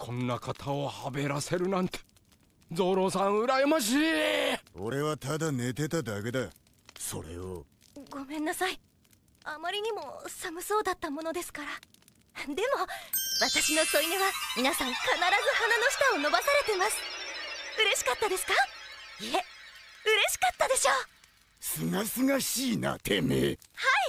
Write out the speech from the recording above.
こんな方をはべらせるなんてゾロさん羨ましい俺はただ寝てただけだそれをごめんなさいあまりにも寒そうだったものですからでも私の添い寝は皆さん必ず鼻の下を伸ばされてます嬉しかったですかいえ嬉しかったでしょうすがすがしいなてめえはい